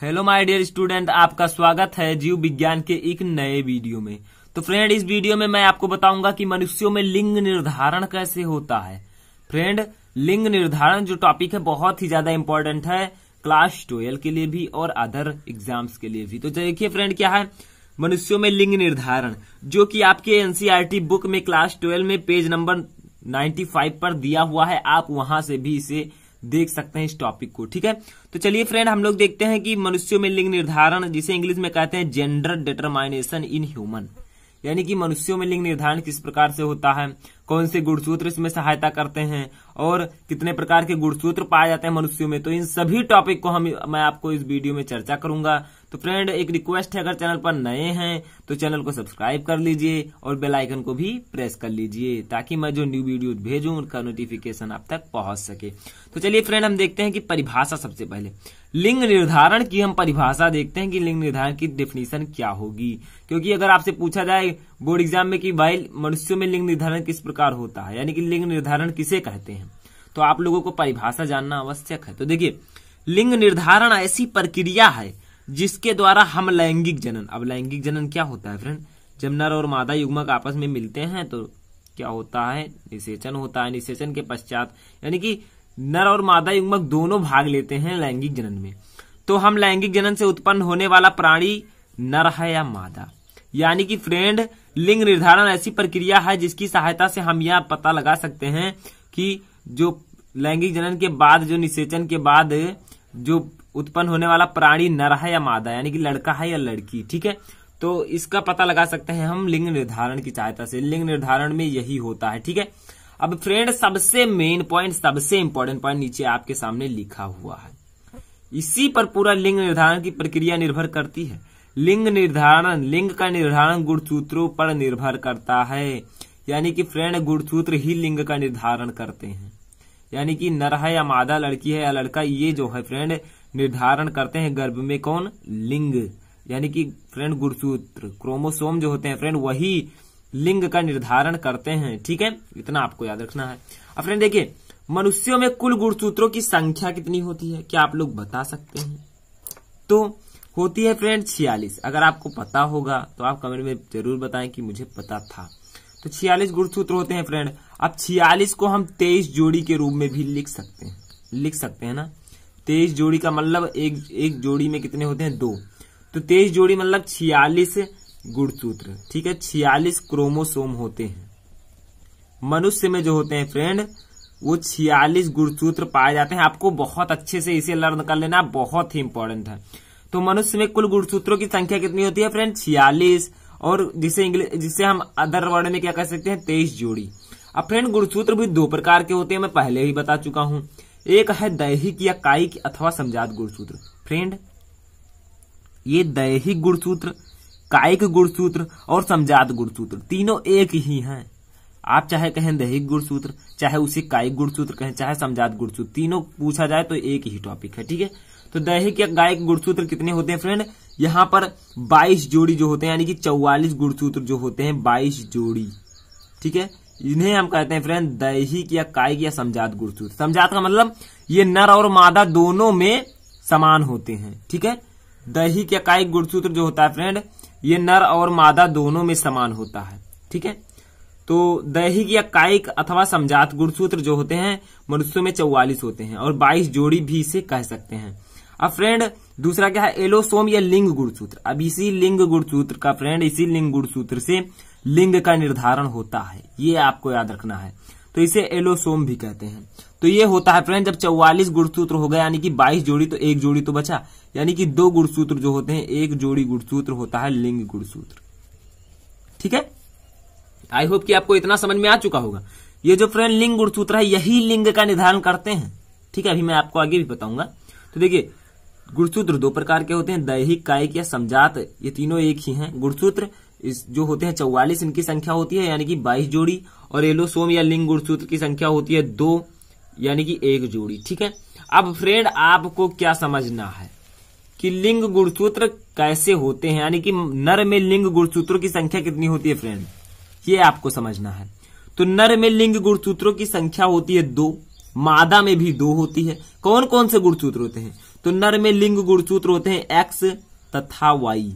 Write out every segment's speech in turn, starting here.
hello my dear student आपका स्वागत है जीव विज्ञान के एक नए वीडियो में तो फ्रेंड इस वीडियो में मैं आपको बताऊंगा कि मनुष्यों में लिंग निर्धारण कैसे होता है फ्रेंड लिंग निर्धारण जो टॉपिक है बहुत ही ज्यादा इम्पोर्टेंट है क्लास ट्वेल्व के लिए भी और अदर एग्जाम्स के लिए भी तो देखिए फ्रेंड क्या है मनुष्यों में लिंग निर्धारण जो की आपके एनसीआर बुक e में क्लास ट्वेल्व में पेज नंबर नाइन्टी पर दिया हुआ है आप वहां से भी इसे देख सकते हैं इस टॉपिक को ठीक है तो चलिए फ्रेंड हम लोग देखते हैं कि मनुष्यों में लिंग निर्धारण जिसे इंग्लिश में कहते हैं जेंडर डिटरमाइनेशन इन ह्यूमन यानी कि मनुष्यों में लिंग निर्धारण किस प्रकार से होता है कौन से गुणसूत्र इसमें सहायता करते हैं और कितने प्रकार के गुणसूत्र पाए जाते हैं मनुष्यों में तो इन सभी टॉपिक को हम मैं आपको इस वीडियो में चर्चा करूंगा तो फ्रेंड एक रिक्वेस्ट है अगर चैनल पर नए हैं तो चैनल को सब्सक्राइब कर लीजिए और बेल आइकन को भी प्रेस कर लीजिए ताकि मैं जो न्यू वीडियो भेजूं उनका नोटिफिकेशन आप तक पहुंच सके तो चलिए फ्रेंड हम देखते हैं कि परिभाषा सबसे पहले लिंग निर्धारण की हम परिभाषा देखते हैं कि लिंग निर्धारण की डेफिनेशन क्या होगी क्योंकि अगर आपसे पूछा जाए बोर्ड एग्जाम में कि वाइल मनुष्यों में लिंग निर्धारण किस प्रकार होता है यानी कि लिंग निर्धारण किसे कहते हैं तो आप लोगों को परिभाषा जानना आवश्यक है तो देखिए लिंग निर्धारण ऐसी प्रक्रिया है जिसके द्वारा हम लैंगिक जनन अब लैंगिक जनन क्या होता है फ्रेंड जब नर और मादा युग्मक आपस में मिलते हैं तो क्या होता है निषेचन होता है निषेचन के पश्चात यानी कि नर और मादा युग्मक दोनों भाग लेते हैं लैंगिक जनन में तो हम लैंगिक जनन से उत्पन्न होने वाला प्राणी नर है या मादा यानी कि फ्रेंड लिंग निर्धारण ऐसी प्रक्रिया है जिसकी सहायता से हम यह पता लगा सकते हैं कि जो लैंगिक जनन के बाद जो निषेचन के बाद जो उत्पन्न होने वाला प्राणी नर है या मादा यानी कि लड़का है या लड़की ठीक है तो इसका पता लगा सकते हैं हम लिंग निर्धारण की सहायता से लिंग निर्धारण में यही होता है ठीक है अब फ्रेंड सबसे मेन पॉइंट सबसे इंपॉर्टेंट पॉइंट नीचे आपके सामने लिखा हुआ है इसी पर पूरा लिंग निर्धारण की प्रक्रिया निर्भर करती है लिंग निर्धारण लिंग का निर्धारण गुणसूत्रों पर निर्भर करता है यानी कि फ्रेंड गुणसूत्र ही लिंग का निर्धारण करते हैं यानी कि नर है या मादा लड़की है या लड़का ये जो है फ्रेंड निर्धारण करते हैं गर्भ में कौन लिंग यानी कि फ्रेंड गुणसूत्र क्रोमोसोम जो होते हैं फ्रेंड वही लिंग का निर्धारण करते हैं ठीक है इतना आपको याद रखना है अब फ्रेंड देखिए मनुष्यों में कुल गुणसूत्रों की संख्या कितनी होती है क्या आप लोग बता सकते हैं तो होती है फ्रेंड छियालीस अगर आपको पता होगा तो आप कमेंट में जरूर बताएं कि मुझे पता था तो छियालीस गुणसूत्र होते हैं फ्रेंड अब छियालीस को हम तेईस जोड़ी के रूप में भी लिख सकते हैं लिख सकते हैं ना तेईस जोड़ी का मतलब एक एक जोड़ी में कितने होते हैं दो तो तेईस जोड़ी मतलब छियालीस गुणसूत्र ठीक है छियालीस क्रोमोसोम होते हैं मनुष्य में जो होते हैं फ्रेंड वो छियालीस गुणसूत्र पाए जाते हैं आपको बहुत अच्छे से इसे लर्न कर लेना बहुत ही इंपॉर्टेंट है तो मनुष्य में कुल गुणसूत्रों की संख्या कितनी होती है फ्रेंड छियालीस और जिसे इंग्लिश जिसे हम अदर वर्ड में क्या कह सकते हैं तेईस जोड़ी अब फ्रेंड गुणसूत्र भी दो प्रकार के होते हैं मैं पहले ही बता चुका हूं एक है दैहिक या कायिक अथवा समझात गुणसूत्र फ्रेंड ये दैहिक गुणसूत्र कायिक गुणसूत्र और समझात गुणसूत्र तीनों एक ही हैं आप चाहे कहें दैहिक गुणसूत्र चाहे उसे कायिक गुणसूत्र कहें चाहे समझात गुणसूत्र तीनों पूछा जाए तो एक ही टॉपिक है ठीक है तो दैहिक या गाय के गुणसूत्र कितने होते हैं फ्रेंड यहां पर 22 जोड़ी जो होते हैं यानी कि 44 गुणसूत्र जो होते हैं 22 जोड़ी ठीक है इन्हें हम कहते हैं फ्रेंड दैहिक या कायिक या समझात गुणसूत्र समझात का मतलब ये नर और मादा दोनों में समान होते हैं ठीक है दैहिक या कायिक गुणसूत्र जो होता है फ्रेंड ये नर और मादा दोनों में समान होता है ठीक है तो दैहिक या कायिक अथवा समझात गुणसूत्र जो होते हैं मनुष्यों में चौवालिस होते हैं और बाईस जोड़ी भी इसे कह सकते हैं अब फ्रेंड दूसरा क्या है एलोसोम या लिंग गुणसूत्र अब इसी लिंग गुणसूत्र का फ्रेंड इसी लिंग गुणसूत्र से लिंग का निर्धारण होता है ये आपको याद रखना है तो इसे एलोसोम भी कहते हैं तो ये होता है फ्रेंड जब चौवालीस गुणसूत्र हो गया यानी कि बाईस जोड़ी तो एक जोड़ी तो बचा यानी कि दो गुणसूत्र जो होते हैं एक जोड़ी गुणसूत्र होता है लिंग गुणसूत्र ठीक है आई होप कि आपको इतना समझ में आ चुका होगा ये जो फ्रेंड लिंग गुणसूत्र है यही लिंग का निर्धारण करते हैं ठीक है अभी मैं आपको आगे भी बताऊंगा तो देखिए गुणसूत्र दो प्रकार के होते हैं दैहिक कायिक या समझात ये तीनों एक ही हैं गुणसूत्र इस जो होते हैं चौवालीस इनकी संख्या होती है यानी कि बाईस जोड़ी और एलोसोम या लिंग गुणसूत्र की संख्या होती है दो यानी कि एक जोड़ी ठीक है अब फ्रेंड आपको क्या समझना है कि लिंग गुणसूत्र कैसे होते हैं यानी कि नर में लिंग गुणसूत्रों की संख्या कितनी होती है फ्रेंड ये आपको समझना है तो नर में लिंग गुणसूत्रों की संख्या होती है दो मादा में भी दो होती है कौन कौन से गुणसूत्र होते हैं तो नर में लिंग गुणसूत्र होते हैं एक्स तथा वाई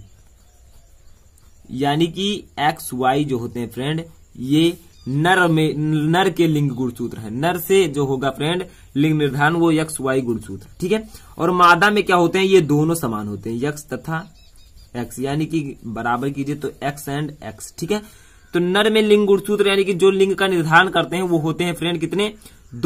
यानी कि एक्स वाई जो होते हैं फ्रेंड ये नर में नर के लिंग गुणसूत्र है नर से जो होगा फ्रेंड लिंग निर्धारण वो यक्स वाई गुणसूत्र ठीक है और मादा में क्या होते हैं ये दोनों समान होते हैं यक्स तथा एक्स यानी कि बराबर कीजिए तो एक्स एंड एक्स ठीक है तो नर में लिंग गुणसूत्र यानी कि जो लिंग का निर्धारण करते हैं वो होते हैं फ्रेंड कितने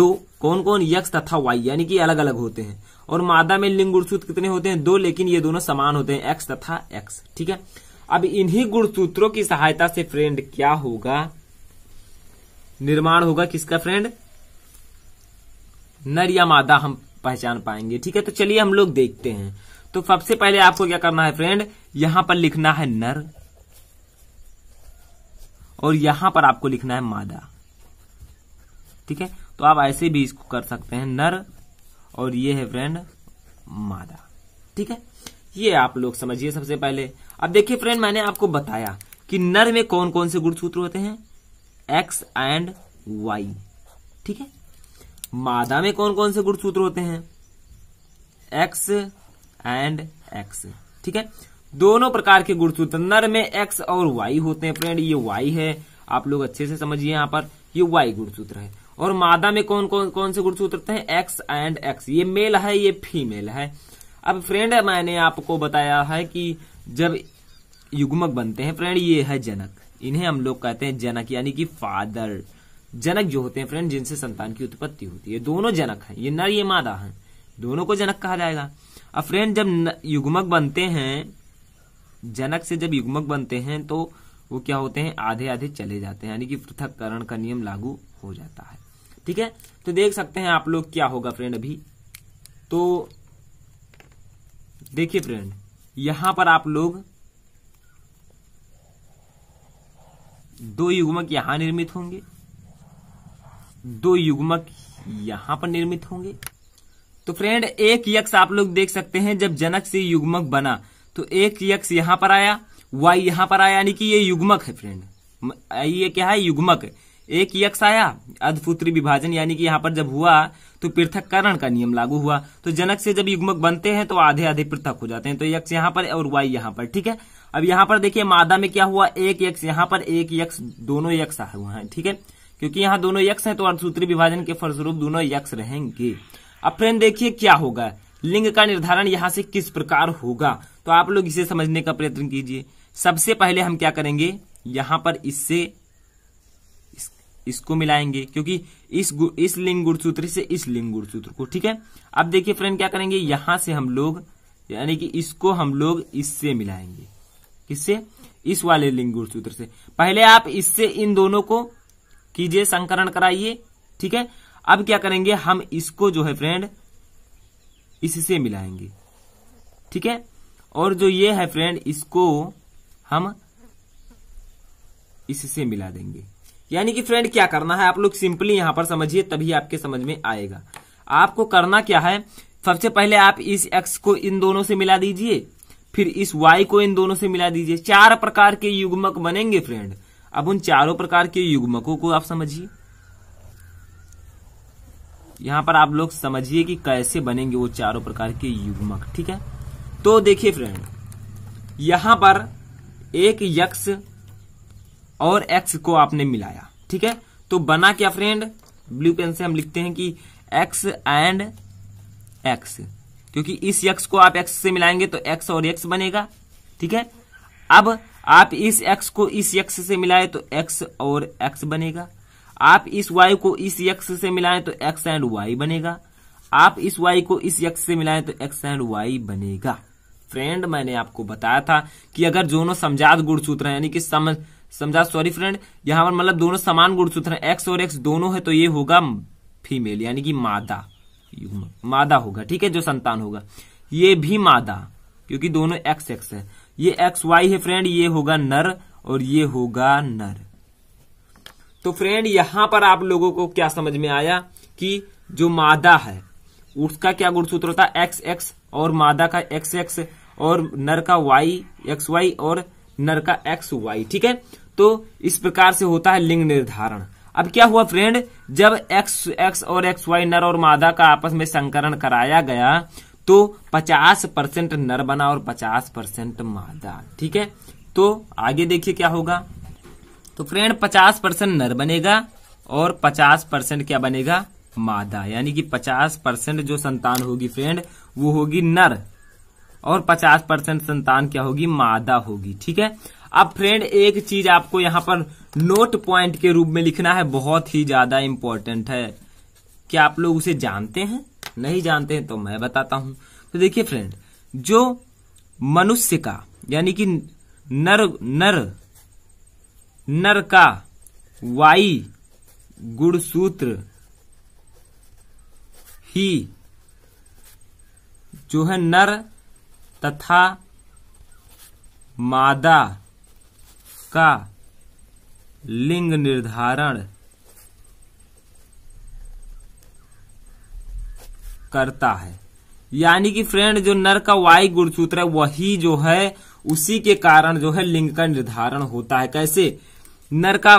दो कौन कौन यक्स तथा वाई यानी कि अलग अलग होते हैं और मादा में लिंग गुणसूत्र कितने होते हैं दो लेकिन ये दोनों समान होते हैं एक्स तथा एक्स ठीक है अब इन्हीं गुणसूत्रों की सहायता से फ्रेंड क्या होगा निर्माण होगा किसका फ्रेंड नर या मादा हम पहचान पाएंगे ठीक है तो चलिए हम लोग देखते हैं तो सबसे पहले आपको क्या करना है फ्रेंड यहां पर लिखना है नर और यहां पर आपको लिखना है मादा ठीक है तो आप ऐसे भी इसको कर सकते हैं नर और ये है फ्रेंड मादा ठीक है ये आप लोग समझिए सबसे पहले अब देखिए फ्रेंड मैंने आपको बताया कि नर में कौन कौन से गुणसूत्र होते हैं एक्स एंड वाई ठीक है मादा में कौन कौन से गुणसूत्र होते हैं एक्स एंड एक्स ठीक है दोनों प्रकार के गुणसूत्र नर में एक्स और वाई होते हैं फ्रेंड ये वाई है आप लोग अच्छे से समझिए यहां पर ये वाई गुणसूत्र है और मादा में कौन कौन कौन से गुड़ उतरते हैं एक्स एंड एक्स ये मेल है ये फीमेल है अब फ्रेंड मैंने आपको बताया है कि जब युग्मक बनते हैं फ्रेंड ये है जनक इन्हें हम लोग कहते हैं जनक यानी कि फादर जनक जो होते हैं फ्रेंड जिनसे संतान की उत्पत्ति होती है दोनों जनक हैं ये नर ये मादा है दोनों को जनक कहा जाएगा अब फ्रेंड जब युग्मक बनते हैं जनक से जब युग्मक बनते हैं तो वो क्या होते हैं आधे आधे चले जाते हैं यानी कि पृथककरण का नियम लागू हो जाता है ठीक है तो देख सकते हैं आप लोग क्या होगा फ्रेंड अभी तो देखिए फ्रेंड यहां पर आप लोग दो युग्मक यहां निर्मित होंगे दो युग्मक यहां पर निर्मित होंगे तो फ्रेंड एक यक्ष आप लोग देख सकते हैं जब जनक से युग्मक बना तो एक यक्ष यहां पर आया वाई यहां पर आया यानी कि ये युग्मक है फ्रेंड ये क्या है युग्मक है एक यक्ष आया अधपुत्री विभाजन यानी कि यहाँ पर जब हुआ तो पृथककरण का नियम लागू हुआ तो जनक से जब युग्मक बनते हैं तो आधे आधे पृथक हो जाते हैं तो यक्ष यहाँ पर और वाई यहाँ पर ठीक है अब यहाँ पर देखिए मादा में क्या हुआ एक यक्ष यहाँ पर एक यक्ष दोनों यक्ष आए हुए हैं ठीक है क्योंकि यहाँ दोनों यक्ष हैं तो अर्धसूत्री विभाजन के फलस्वरूप दोनों यक्ष रहेंगे अब फ्रेंड देखिए क्या होगा लिंग का निर्धारण यहाँ से किस प्रकार होगा तो आप लोग इसे समझने का प्रयत्न कीजिए सबसे पहले हम क्या करेंगे यहाँ पर इससे इसको मिलाएंगे क्योंकि इस इस लिंग गुणसूत्र से इस लिंग गुणसूत्र को ठीक है अब देखिए फ्रेंड क्या करेंगे यहां से हम लोग यानी कि इसको हम लोग इससे मिलाएंगे किससे इस वाले लिंग गुणसूत्र से पहले आप इससे इन दोनों को कीजिए संकरण कराइए ठीक है अब क्या करेंगे हम इसको जो है फ्रेंड इससे मिलाएंगे ठीक है और जो ये है फ्रेंड इसको हम इससे मिला देंगे यानी कि फ्रेंड क्या करना है आप लोग सिंपली यहां पर समझिए तभी आपके समझ में आएगा आपको करना क्या है सबसे पहले आप इस एक्स को इन दोनों से मिला दीजिए फिर इस वाई को इन दोनों से मिला दीजिए चार प्रकार के युग्मक बनेंगे फ्रेंड अब उन चारों प्रकार के युग्मकों को आप समझिए यहां पर आप लोग समझिए कि कैसे बनेंगे वो चारों प्रकार के युग्मक ठीक है तो देखिए फ्रेंड यहां पर एक यक्ष और एक्स को आपने मिलाया ठीक है तो बना क्या फ्रेंड ब्लू पेन से हम लिखते हैं कि एक्स एंड एक्स क्योंकि इस एक्स को आप एक्स से मिलाएंगे तो एक्स और एक्स बनेगा ठीक है अब आप इस एक्स को इस एक्स से मिलाए तो एक्स और एक्स बनेगा आप इस वाई को इस एक्स से मिलाएं तो एक्स एंड वाई बनेगा आप इस वाई को इस एक्स से मिलाएं तो एक्स एंड वाई बनेगा फ्रेंड मैंने आपको बताया था कि अगर दोनों समझात गुणसूत्र यानी कि समझ समझा सॉरी फ्रेंड यहां पर मतलब दोनों समान गुणसूत्र हैं एक्स और एक्स दोनों है तो ये होगा फीमेल यानी कि मादा मादा होगा ठीक है जो संतान होगा ये भी मादा क्योंकि दोनों एक्स एक्स है ये एक्स वाई है फ्रेंड ये होगा नर और ये होगा नर तो फ्रेंड यहां पर आप लोगों को क्या समझ में आया कि जो मादा है उसका क्या गुणसूत्र होता है एक्स एक्स और मादा का एक्स एक्स और नर का वाई एक्स वाई और नर का एक्स वाई ठीक है तो इस प्रकार से होता है लिंग निर्धारण अब क्या हुआ फ्रेंड जब एक्स एक्स और एक्स वाई नर और मादा का आपस में संकरण कराया गया तो 50 परसेंट नर बना और 50 परसेंट मादा ठीक है तो आगे देखिए क्या होगा तो फ्रेंड 50 परसेंट नर बनेगा और 50 परसेंट क्या बनेगा मादा यानी कि 50 परसेंट जो संतान होगी फ्रेंड वो होगी नर और 50 परसेंट संतान क्या होगी मादा होगी ठीक है अब फ्रेंड एक चीज आपको यहाँ पर नोट पॉइंट के रूप में लिखना है बहुत ही ज्यादा इंपॉर्टेंट है क्या आप लोग उसे जानते हैं नहीं जानते हैं तो मैं बताता हूं तो देखिए फ्रेंड जो मनुष्य का यानी कि नर नर नर का वाई गुणसूत्र ही जो है नर तथा मादा का लिंग निर्धारण करता है यानी कि फ्रेंड जो नर का वायु गुणसूत्र है वही जो है उसी के कारण जो है लिंग का निर्धारण होता है कैसे नर का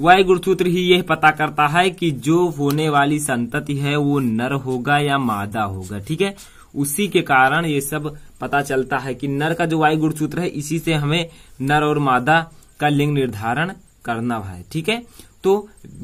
वायु गुणसूत्र ही यह पता करता है कि जो होने वाली संतति है वो नर होगा या मादा होगा ठीक है उसी के कारण ये सब पता चलता है कि नर का जो वायु गुणसूत्र है इसी से हमें नर और मादा का लिंग निर्धारण करना है ठीक है तो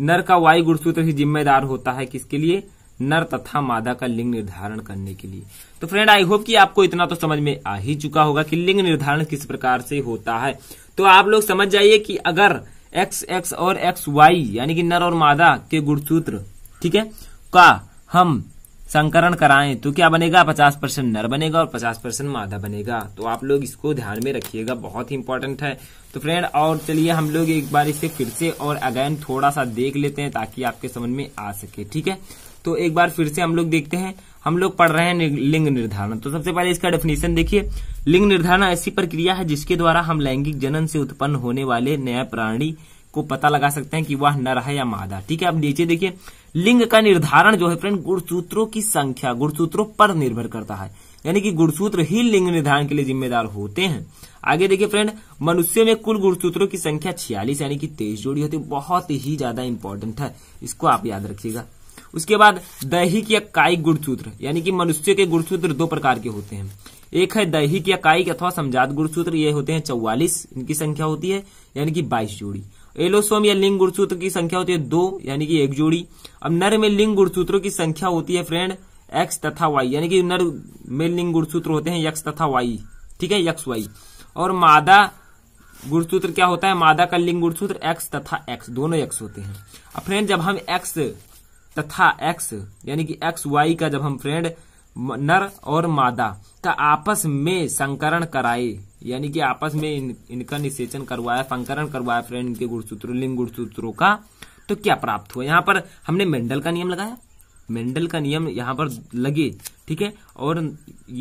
नर का वायु गुणसूत्र ही जिम्मेदार होता है किसके लिए नर तथा मादा का लिंग निर्धारण करने के लिए तो फ्रेंड आई होप कि आपको इतना तो समझ में आ ही चुका होगा कि लिंग निर्धारण किस प्रकार से होता है तो आप लोग समझ जाइए कि अगर एक्स एक्स और एक्स वाई यानी कि नर और मादा के गुणसूत्र ठीक है का हम संकरण कराएं तो क्या बनेगा 50 परसेंट नर बनेगा और 50 परसेंट मादा बनेगा तो आप लोग इसको ध्यान में रखिएगा बहुत ही इंपॉर्टेंट है तो फ्रेंड और चलिए हम लोग एक बार इसे फिर से और अगेन थोड़ा सा देख लेते हैं ताकि आपके समझ में आ सके ठीक है तो एक बार फिर से हम लोग देखते हैं हम लोग पढ़ रहे हैं लिंग निर्धारण तो सबसे पहले इसका डेफिनेशन देखिए लिंग निर्धारण ऐसी प्रक्रिया है जिसके द्वारा हम लैंगिक जनन से उत्पन्न होने वाले नया प्राणी को पता लगा सकते हैं कि वह नर है या मादा ठीक है अब नीचे देखिए लिंग का निर्धारण जो है फ्रेंड गुणसूत्रों की संख्या गुणसूत्रों पर निर्भर करता है यानी कि गुणसूत्र ही लिंग निर्धारण के लिए जिम्मेदार होते हैं आगे देखिए फ्रेंड मनुष्य में कुल गुणसूत्रों की संख्या छियालीस यानी कि तेईस जोड़ी होती है बहुत ही ज्यादा इंपॉर्टेंट है इसको आप याद रखिएगा उसके बाद दैहिक या कायिक गुणसूत्र यानी कि मनुष्य के गुणसूत्र दो प्रकार के होते हैं एक है दैहिक या कायिक अथवा समझात गुणसूत्र ये होते हैं चौवालीस इनकी संख्या होती है यानी कि बाईस जोड़ी एलोसोम या लिंग गुणसूत्र की संख्या होती है दो यानी कि एक जोड़ी अब नर में लिंग गुणसूत्रों की संख्या होती है फ्रेंड एक्स तथा वाई यानी कि नर में लिंग गुणसूत्र होते हैं यक्स तथा वाई ठीक है यक्स वाई और मादा गुणसूत्र क्या होता है मादा का लिंग गुणसूत्र एक्स तथा एक्स दोनों एक्स होते हैं अब फ्रेंड जब हम एक्स तथा एक्स यानी कि एक्स वाई का जब हम फ्रेंड नर और मादा का आपस में संकरण कराए यानी कि आपस में इन, इनका निषेचन करवाया संकरण करवाया फ्रेंड इनके गुणसूत्रों लिंग गुणसूत्रों का तो क्या प्राप्त हुआ यहाँ पर हमने मेंडल का नियम लगाया मेंडल का नियम यहाँ पर लगे ठीक है और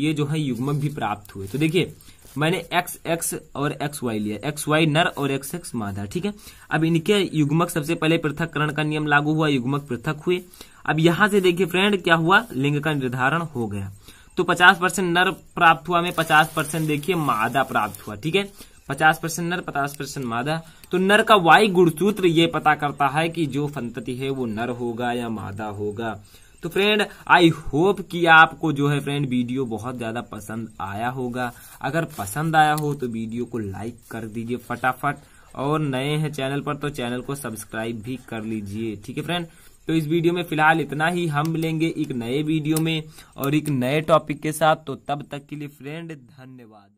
ये जो है युग्मक भी प्राप्त हुए तो देखिए मैंने एक्स एक्स और एक्स वाई लिया एक्स वाई नर और एक्स एक्स मादा ठीक है अब इनके युग्मक सबसे पहले पृथककरण का नियम लागू हुआ युग्मक पृथक हुए अब यहां से देखिए फ्रेंड क्या हुआ लिंग का निर्धारण हो गया तो 50 परसेंट नर प्राप्त हुआ हमें 50 परसेंट देखिए मादा प्राप्त हुआ ठीक है 50 परसेंट नर 50 परसेंट मादा तो नर का वाई गुणसूत्र ये पता करता है कि जो संतति है वो नर होगा या मादा होगा तो फ्रेंड आई होप कि आपको जो है फ्रेंड वीडियो बहुत ज्यादा पसंद आया होगा अगर पसंद आया हो तो वीडियो को लाइक कर दीजिए फटाफट और नए हैं चैनल पर तो चैनल को सब्सक्राइब भी कर लीजिए ठीक है फ्रेंड तो इस वीडियो में फिलहाल इतना ही हम मिलेंगे एक नए वीडियो में और एक नए टॉपिक के साथ तो तब तक के लिए फ्रेंड धन्यवाद